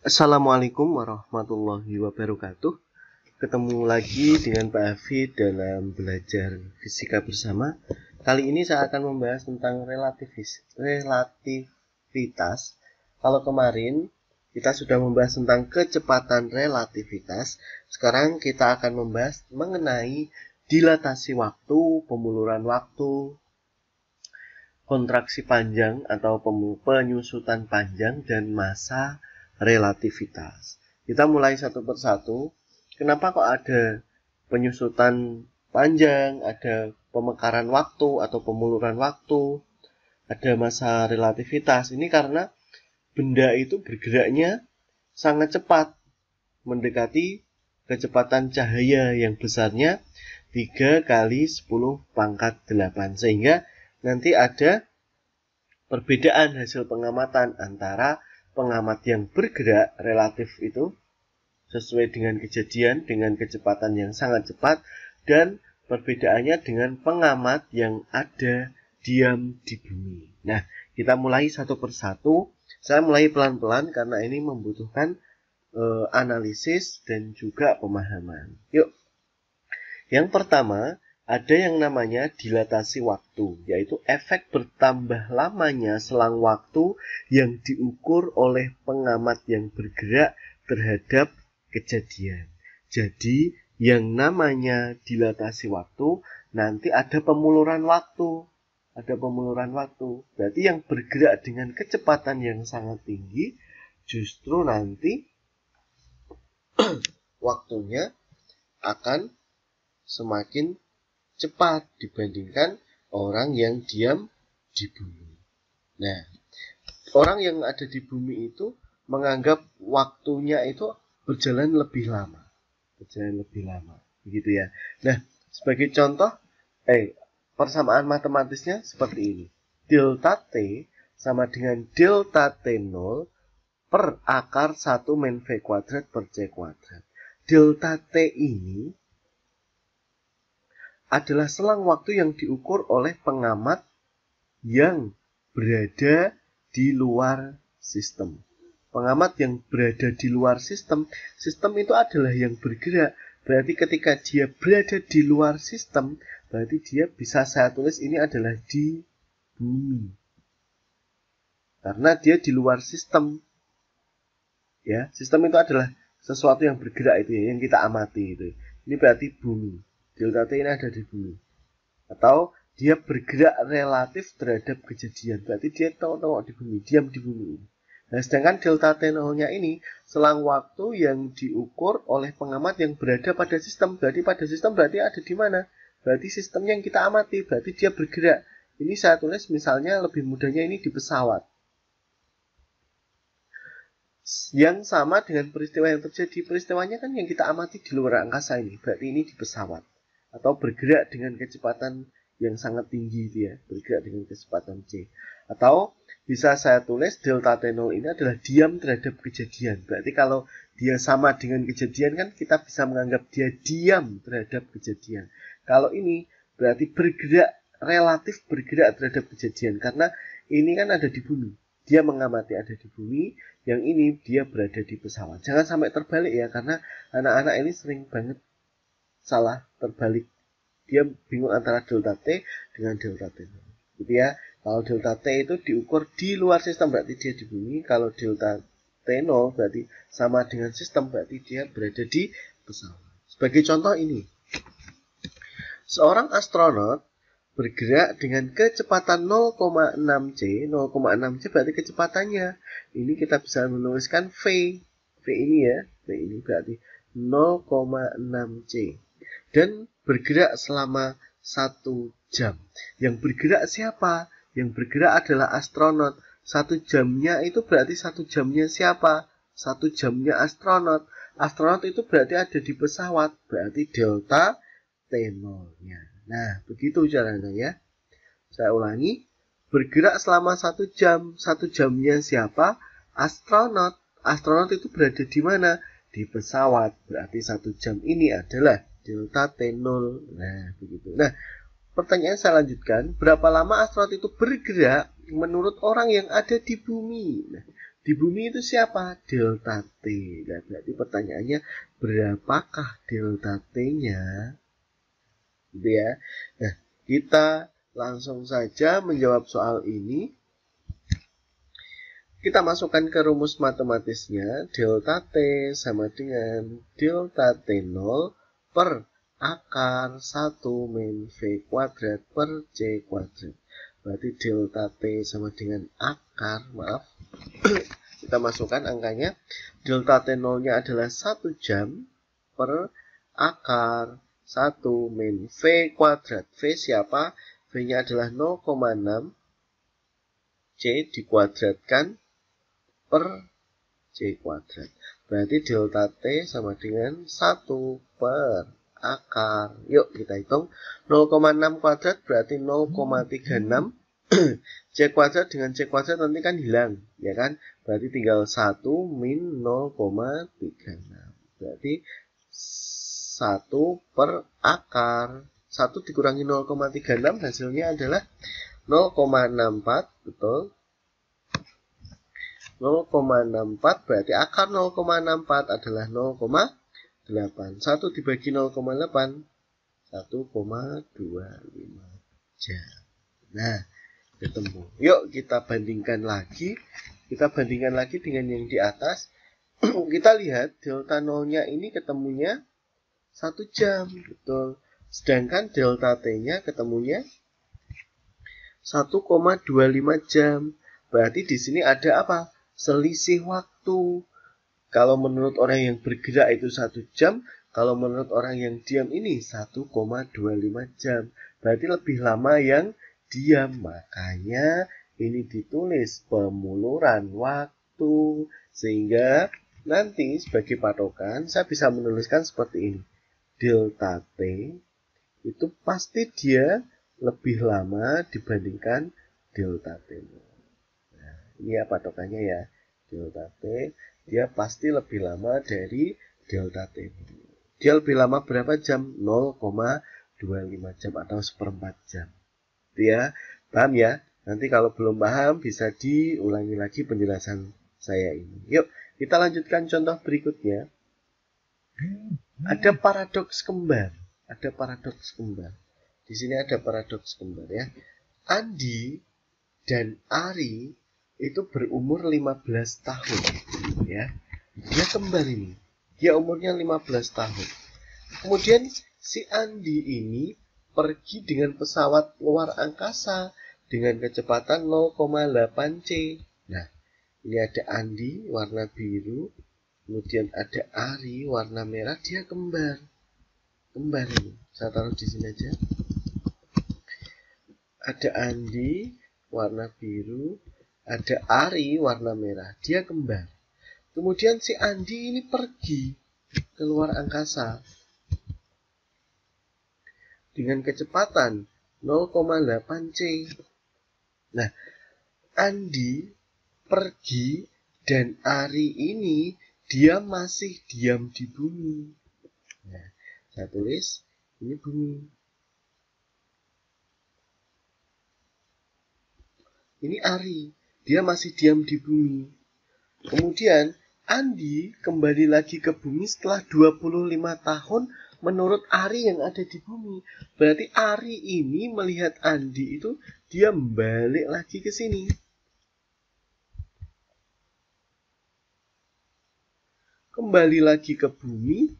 Assalamualaikum warahmatullahi wabarakatuh. Ketemu lagi dengan Pak Afi dalam belajar fisika bersama. Kali ini saya akan membahas tentang relativis, relativitas. Kalau kemarin kita sudah membahas tentang kecepatan relativitas, sekarang kita akan membahas mengenai dilatasi waktu, pemuluran waktu, kontraksi panjang atau penyusutan panjang dan masa relativitas. Kita mulai satu persatu. Kenapa kok ada penyusutan panjang, ada pemekaran waktu atau pemuluran waktu, ada masa relativitas. Ini karena benda itu bergeraknya sangat cepat mendekati kecepatan cahaya yang besarnya 3 kali 10 pangkat 8 sehingga nanti ada perbedaan hasil pengamatan antara pengamat yang bergerak relatif itu sesuai dengan kejadian dengan kecepatan yang sangat cepat dan perbedaannya dengan pengamat yang ada diam di bumi. Nah, kita mulai satu persatu. Saya mulai pelan-pelan karena ini membutuhkan e, analisis dan juga pemahaman. Yuk. Yang pertama, ada yang namanya dilatasi waktu, yaitu efek bertambah lamanya selang waktu yang diukur oleh pengamat yang bergerak terhadap kejadian. Jadi, yang namanya dilatasi waktu, nanti ada pemuluran waktu. Ada pemuluran waktu. Berarti yang bergerak dengan kecepatan yang sangat tinggi, justru nanti waktunya akan semakin cepat dibandingkan orang yang diam di bumi. Nah, orang yang ada di bumi itu menganggap waktunya itu berjalan lebih lama. Berjalan lebih lama, begitu ya. Nah, sebagai contoh, eh persamaan matematisnya seperti ini. Delta T sama dengan delta T0 per akar 1 min V kuadrat per C kuadrat. Delta T ini adalah selang waktu yang diukur oleh pengamat yang berada di luar sistem. Pengamat yang berada di luar sistem, sistem itu adalah yang bergerak. Berarti ketika dia berada di luar sistem, berarti dia bisa saya tulis ini adalah di bumi. Karena dia di luar sistem. Ya, sistem itu adalah sesuatu yang bergerak itu yang kita amati itu. Ini berarti bumi delta T ini ada di bumi, Atau dia bergerak relatif terhadap kejadian. Berarti dia tahu-tahu di bumi, diam di bumi. Nah, sedangkan delta t ini selang waktu yang diukur oleh pengamat yang berada pada sistem. Berarti pada sistem berarti ada di mana? Berarti sistem yang kita amati, berarti dia bergerak. Ini saya tulis misalnya lebih mudahnya ini di pesawat yang sama dengan peristiwa yang terjadi peristiwanya kan yang kita amati di luar angkasa ini berarti ini di pesawat atau bergerak dengan kecepatan yang sangat tinggi dia ya. bergerak dengan kecepatan c atau bisa saya tulis delta t0 ini adalah diam terhadap kejadian berarti kalau dia sama dengan kejadian kan kita bisa menganggap dia diam terhadap kejadian kalau ini berarti bergerak relatif bergerak terhadap kejadian karena ini kan ada di bumi dia mengamati ada di bumi yang ini dia berada di pesawat jangan sampai terbalik ya karena anak-anak ini sering banget salah terbalik dia bingung antara delta t dengan delta t gitu ya kalau delta t itu diukur di luar sistem berarti dia di bumi kalau delta t0 berarti sama dengan sistem berarti dia berada di pesawat sebagai contoh ini seorang astronot bergerak dengan kecepatan 0,6 c 0,6 c berarti kecepatannya ini kita bisa menuliskan v v ini ya v ini berarti 0,6 c dan bergerak selama satu jam. Yang bergerak siapa? Yang bergerak adalah astronot. Satu jamnya itu berarti satu jamnya siapa? Satu jamnya astronot. Astronot itu berarti ada di pesawat, berarti delta t Nah, begitu caranya ya. Saya ulangi, bergerak selama satu jam. Satu jamnya siapa? Astronot. Astronot itu berada di mana? Di pesawat. Berarti satu jam ini adalah delta T0. Nah, begitu. Nah, pertanyaan saya lanjutkan, berapa lama astronot itu bergerak menurut orang yang ada di bumi? Nah, di bumi itu siapa? Delta T. Nah, berarti pertanyaannya berapakah delta T-nya? Gitu ya. Nah, kita langsung saja menjawab soal ini. Kita masukkan ke rumus matematisnya, delta T sama dengan delta T0 per akar 1 min V kuadrat per C kuadrat. Berarti delta T sama dengan akar, maaf. Kita masukkan angkanya. Delta T nolnya adalah 1 jam per akar 1 min V kuadrat. V siapa? V-nya adalah 0,6 C dikuadratkan per C kuadrat. Berarti delta T sama dengan 1 per akar. Yuk kita hitung. 0,6 kuadrat berarti 0,36. C kuadrat dengan C kuadrat nanti kan hilang. Ya kan? Berarti tinggal 1 min 0,36. Berarti 1 per akar. 1 dikurangi 0,36 hasilnya adalah 0,64. Betul. 0,64 berarti akar 0,64 adalah 0,81 dibagi 0,8 1,25 jam. Nah, ketemu. Yuk kita bandingkan lagi. Kita bandingkan lagi dengan yang di atas. kita lihat delta 0-nya ini ketemunya 1 jam, betul. Sedangkan delta t-nya ketemunya 1,25 jam. Berarti di sini ada apa? selisih waktu. Kalau menurut orang yang bergerak itu satu jam, kalau menurut orang yang diam ini 1,25 jam. Berarti lebih lama yang diam. Makanya ini ditulis pemuluran waktu. Sehingga nanti sebagai patokan saya bisa menuliskan seperti ini. Delta T itu pasti dia lebih lama dibandingkan delta T ini ya patokannya ya delta T dia pasti lebih lama dari delta T dia lebih lama berapa jam 0,25 jam atau seperempat jam itu ya paham ya nanti kalau belum paham bisa diulangi lagi penjelasan saya ini yuk kita lanjutkan contoh berikutnya ada paradoks kembar ada paradoks kembar di sini ada paradoks kembar ya Andi dan Ari itu berumur 15 tahun ya dia kembar ini dia umurnya 15 tahun kemudian si Andi ini pergi dengan pesawat luar angkasa dengan kecepatan 0,8 c nah ini ada Andi warna biru kemudian ada Ari warna merah dia kembar kembar ini saya taruh di sini aja ada Andi warna biru ada Ari warna merah, dia kembar. Kemudian si Andi ini pergi ke luar angkasa dengan kecepatan 0,8 C. Nah, Andi pergi dan Ari ini dia masih diam di bumi. Nah, saya tulis ini bumi. Ini Ari dia masih diam di bumi. Kemudian Andi kembali lagi ke bumi setelah 25 tahun menurut Ari yang ada di bumi. Berarti Ari ini melihat Andi itu dia balik lagi ke sini. Kembali lagi ke bumi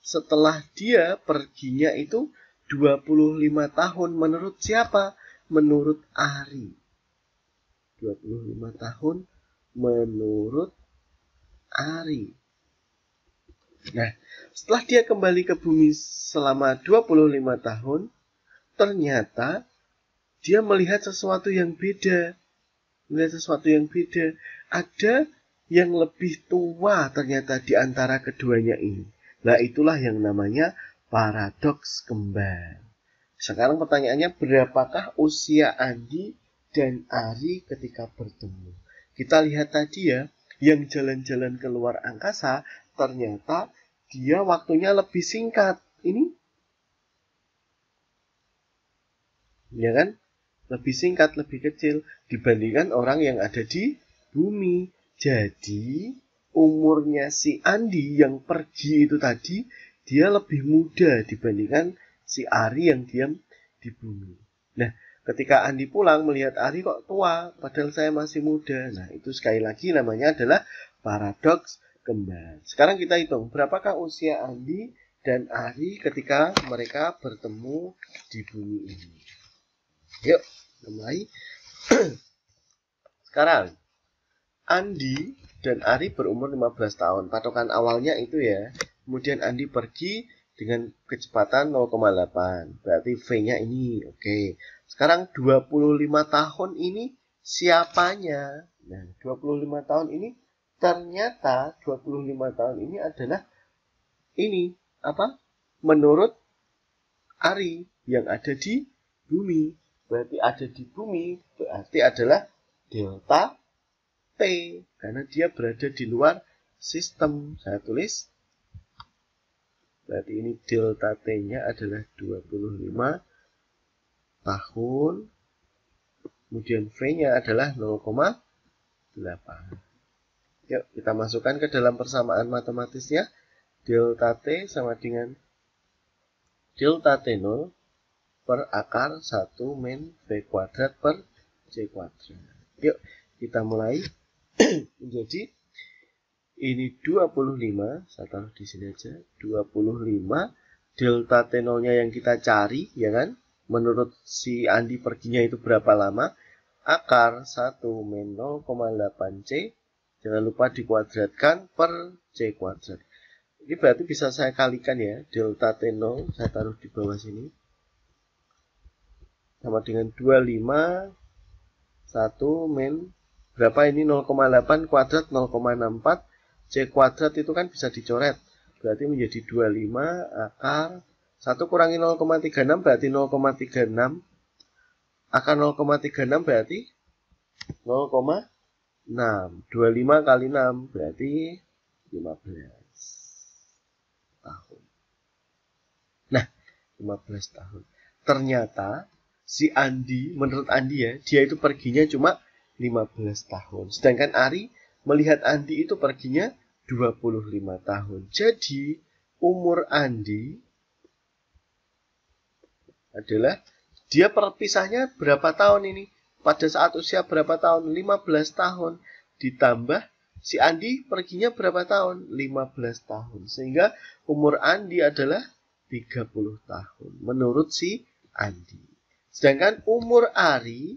setelah dia perginya itu 25 tahun menurut siapa? Menurut Ari. 25 tahun menurut Ari. Nah, setelah dia kembali ke bumi selama 25 tahun, ternyata dia melihat sesuatu yang beda. Melihat sesuatu yang beda. Ada yang lebih tua ternyata di antara keduanya ini. Nah, itulah yang namanya paradoks kembar. Sekarang pertanyaannya, berapakah usia Andi dan Ari ketika bertemu. Kita lihat tadi ya, yang jalan-jalan keluar angkasa ternyata dia waktunya lebih singkat. Ini ya kan? Lebih singkat, lebih kecil dibandingkan orang yang ada di bumi. Jadi, umurnya si Andi yang pergi itu tadi, dia lebih muda dibandingkan si Ari yang diam di bumi. Nah, Ketika Andi pulang melihat Ari kok tua, padahal saya masih muda. Nah, itu sekali lagi namanya adalah paradoks kembar. Sekarang kita hitung berapakah usia Andi dan Ari ketika mereka bertemu di bumi ini. Yuk, mulai. Sekarang Andi dan Ari berumur 15 tahun. Patokan awalnya itu ya. Kemudian Andi pergi dengan kecepatan 0,8. Berarti V-nya ini. Oke. Okay. Sekarang 25 tahun ini siapanya? Nah, 25 tahun ini ternyata 25 tahun ini adalah ini apa? Menurut Ari yang ada di bumi. Berarti ada di bumi berarti adalah delta T karena dia berada di luar sistem. Saya tulis Berarti ini delta T-nya adalah 25 tahun. Kemudian V-nya adalah 0,8. Yuk, kita masukkan ke dalam persamaan matematisnya. Delta T sama dengan delta T0 per akar 1 min V kuadrat per C kuadrat. Yuk, kita mulai. Jadi, ini 25 saya taruh di sini aja 25 delta nya yang kita cari ya kan menurut si Andi perginya itu berapa lama akar 1 min 0,8 C jangan lupa dikuadratkan per C kuadrat ini berarti bisa saya kalikan ya delta t saya taruh di bawah sini sama dengan 25 1 min berapa ini 0,8 kuadrat 0,64 C kuadrat itu kan bisa dicoret. Berarti menjadi 25 akar 1 kurangi 0,36 berarti 0,36. Akar 0,36 berarti 0,6. 25 kali 6 berarti 15 tahun. Nah, 15 tahun. Ternyata si Andi, menurut Andi ya, dia itu perginya cuma 15 tahun. Sedangkan Ari Melihat Andi itu perginya 25 tahun. Jadi umur Andi adalah dia perpisahnya berapa tahun ini? Pada saat usia berapa tahun? 15 tahun ditambah si Andi perginya berapa tahun? 15 tahun. Sehingga umur Andi adalah 30 tahun menurut si Andi. Sedangkan umur Ari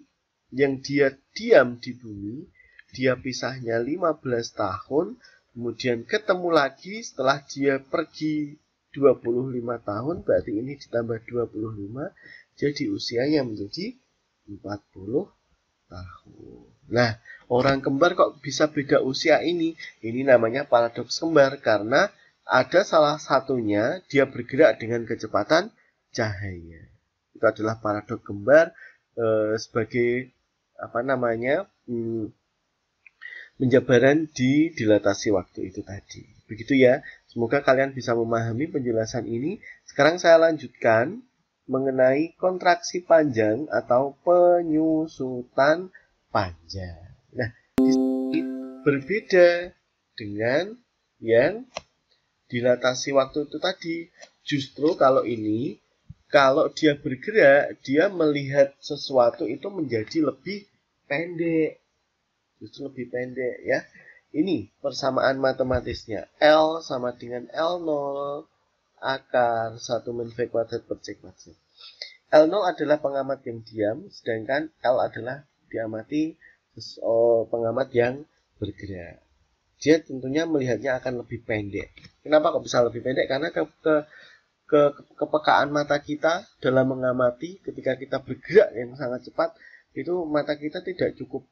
yang dia diam di bumi dia pisahnya 15 tahun, kemudian ketemu lagi setelah dia pergi 25 tahun, berarti ini ditambah 25, jadi usianya menjadi 40 tahun. Nah, orang kembar kok bisa beda usia ini? Ini namanya paradoks kembar karena ada salah satunya dia bergerak dengan kecepatan cahaya. Itu adalah paradoks kembar eh, sebagai apa namanya? Hmm, penjabaran di dilatasi waktu itu tadi. Begitu ya, semoga kalian bisa memahami penjelasan ini. Sekarang saya lanjutkan mengenai kontraksi panjang atau penyusutan panjang. Nah, berbeda dengan yang dilatasi waktu itu tadi. Justru kalau ini, kalau dia bergerak, dia melihat sesuatu itu menjadi lebih pendek justru lebih pendek ya. Ini persamaan matematisnya. L sama dengan L0 akar 1 min V kuadrat per C kuadrat. L0 adalah pengamat yang diam, sedangkan L adalah diamati oh, pengamat yang bergerak. Dia tentunya melihatnya akan lebih pendek. Kenapa kok bisa lebih pendek? Karena ke, ke, ke kepekaan mata kita dalam mengamati ketika kita bergerak yang sangat cepat itu mata kita tidak cukup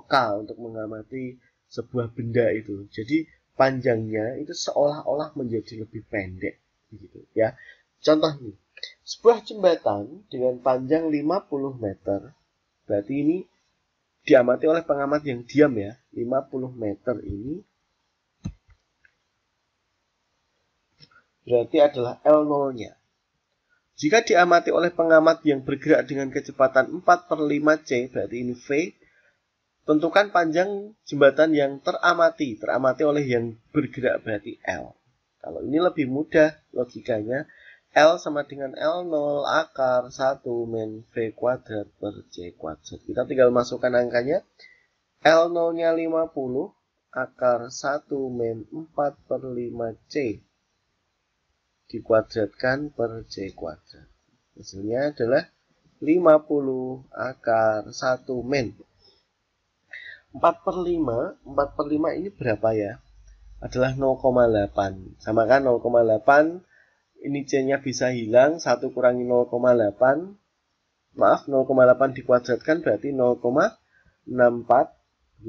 peka untuk mengamati sebuah benda itu. Jadi panjangnya itu seolah-olah menjadi lebih pendek begitu ya. Contoh nih, sebuah jembatan dengan panjang 50 meter. Berarti ini diamati oleh pengamat yang diam ya. 50 meter ini berarti adalah L0-nya. Jika diamati oleh pengamat yang bergerak dengan kecepatan 4 per 5C, berarti ini V, Tentukan panjang jembatan yang teramati, teramati oleh yang bergerak berarti L. Kalau ini lebih mudah logikanya, L sama dengan L0 akar 1 min V kuadrat per C kuadrat. Kita tinggal masukkan angkanya. L0-nya 50, akar 1 min 4 per 5C dikuadratkan per C kuadrat. Hasilnya adalah 50 akar 1 min 4 per 5 4 per 5 ini berapa ya adalah 0,8 sama kan 0,8 ini C nya bisa hilang 1 kurangi 0,8 maaf 0,8 dikuadratkan berarti 0,64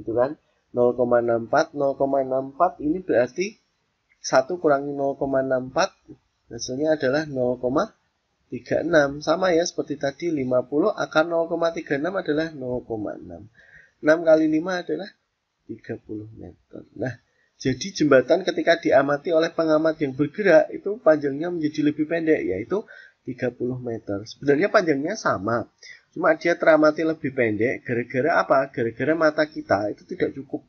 gitu kan 0,64 0,64 ini berarti 1 kurangi 0,64 hasilnya adalah 0,36 sama ya seperti tadi 50 akar 0,36 adalah 0,6 6 kali 5 adalah 30 meter. Nah, jadi jembatan ketika diamati oleh pengamat yang bergerak itu panjangnya menjadi lebih pendek yaitu 30 meter. Sebenarnya panjangnya sama. Cuma dia teramati lebih pendek gara-gara apa? Gara-gara mata kita itu tidak cukup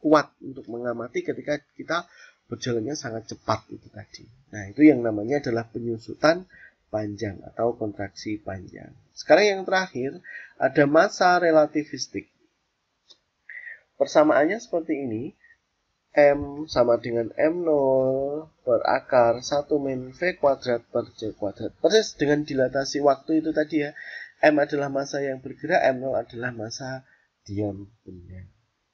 kuat untuk mengamati ketika kita berjalannya sangat cepat itu tadi. Nah, itu yang namanya adalah penyusutan panjang atau kontraksi panjang. Sekarang yang terakhir ada masa relativistik. Persamaannya seperti ini. M sama dengan M0 per akar 1 min V kuadrat per C kuadrat. Persis dengan dilatasi waktu itu tadi ya. M adalah masa yang bergerak, M0 adalah masa diam benda.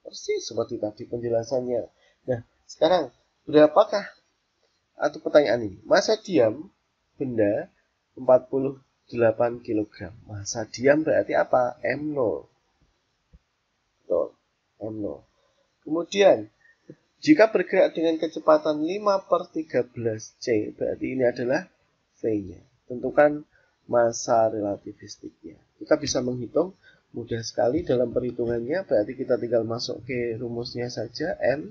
Persis seperti tadi penjelasannya. Nah, sekarang berapakah atau pertanyaan ini? Masa diam benda 48 kg. Masa diam berarti apa? M0. Betul. N0. Kemudian, jika bergerak dengan kecepatan 5 per 13 C, berarti ini adalah V-nya. Tentukan masa relativistiknya. Kita bisa menghitung mudah sekali dalam perhitungannya, berarti kita tinggal masuk ke rumusnya saja, M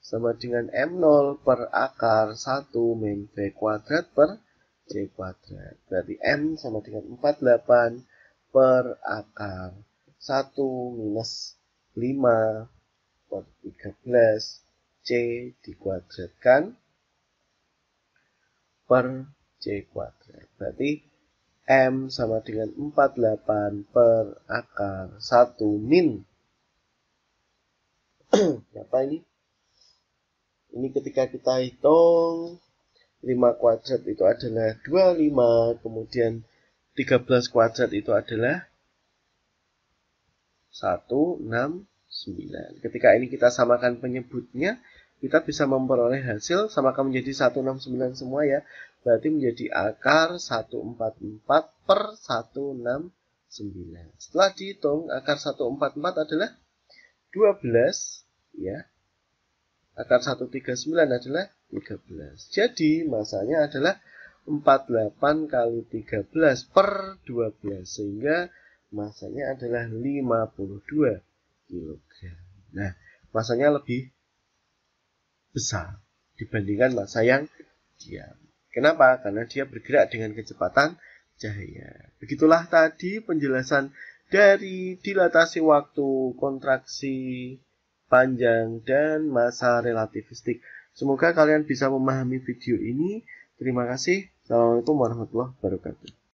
sama dengan M0 per akar 1 min V kuadrat per C kuadrat. Berarti M sama dengan 48 per akar 1 minus 5 per 13 C dikuadratkan per C kuadrat. Berarti M sama dengan 48 per akar 1 min. Berapa ini? Ini ketika kita hitung 5 kuadrat itu adalah 25, kemudian 13 kuadrat itu adalah 1, 6, 9. Ketika ini kita samakan penyebutnya, kita bisa memperoleh hasil samakan menjadi 169 semua ya. Berarti menjadi akar 144 per 169. Setelah dihitung, akar 144 adalah 12 ya. Akar 139 adalah 13. Jadi masanya adalah 48 kali 13 per 12 sehingga masanya adalah 52 kg. Nah, masanya lebih besar dibandingkan masa yang diam. Kenapa? Karena dia bergerak dengan kecepatan cahaya. Begitulah tadi penjelasan dari dilatasi waktu, kontraksi panjang, dan masa relativistik. Semoga kalian bisa memahami video ini. Terima kasih. Assalamualaikum warahmatullahi wabarakatuh.